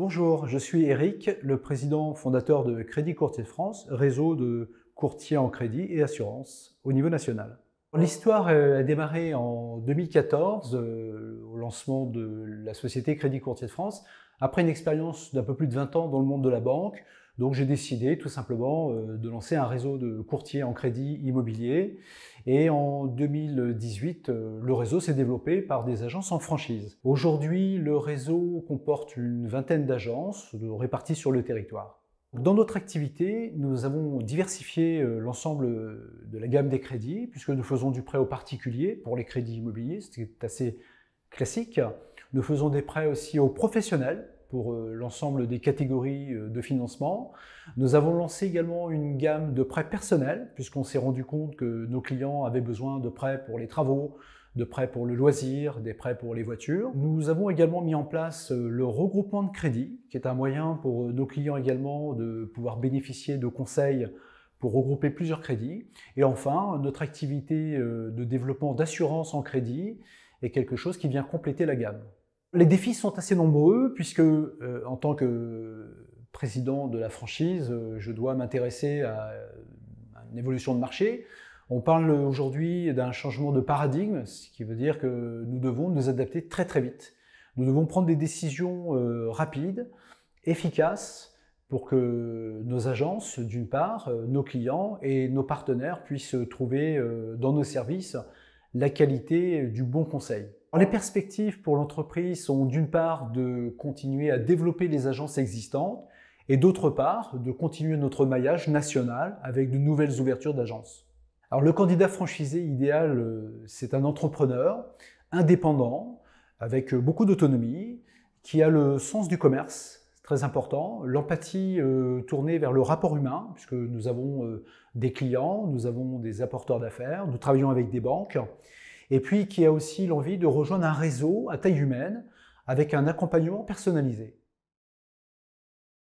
Bonjour, je suis Eric, le président fondateur de Crédit Courtier France, réseau de courtiers en crédit et assurance au niveau national. L'histoire euh, a démarré en 2014 euh, au lancement de la société Crédit Courtier de France. Après une expérience d'un peu plus de 20 ans dans le monde de la banque, donc j'ai décidé tout simplement euh, de lancer un réseau de courtiers en crédit immobilier. Et en 2018, le réseau s'est développé par des agences en franchise. Aujourd'hui, le réseau comporte une vingtaine d'agences réparties sur le territoire. Dans notre activité, nous avons diversifié euh, l'ensemble euh, de la gamme des crédits, puisque nous faisons du prêt aux particuliers pour les crédits immobiliers, ce qui est assez classique. Nous faisons des prêts aussi aux professionnels pour euh, l'ensemble des catégories de financement. Nous avons lancé également une gamme de prêts personnels, puisqu'on s'est rendu compte que nos clients avaient besoin de prêts pour les travaux, de prêts pour le loisir, des prêts pour les voitures. Nous avons également mis en place euh, le regroupement de crédits, qui est un moyen pour euh, nos clients également de pouvoir bénéficier de conseils pour regrouper plusieurs crédits. Et enfin, notre activité euh, de développement d'assurance en crédit est quelque chose qui vient compléter la gamme. Les défis sont assez nombreux puisque en tant que président de la franchise, je dois m'intéresser à une évolution de marché, on parle aujourd'hui d'un changement de paradigme, ce qui veut dire que nous devons nous adapter très très vite. Nous devons prendre des décisions euh, rapides, efficaces, pour que nos agences, d'une part, euh, nos clients et nos partenaires puissent trouver euh, dans nos services la qualité du bon conseil. les perspectives pour l'entreprise sont d'une part de continuer à développer les agences existantes et d'autre part de continuer notre maillage national avec de nouvelles ouvertures d'agences. Alors le candidat franchisé idéal, euh, c'est un entrepreneur indépendant, avec euh, beaucoup d'autonomie, qui a le sens du commerce, très important, l'empathie euh, tournée vers le rapport humain, puisque nous avons des clients, nous avons des apporteurs d'affaires, nous travaillons avec des banques, et puis qui a aussi l'envie de rejoindre un réseau à taille humaine avec un accompagnement personnalisé.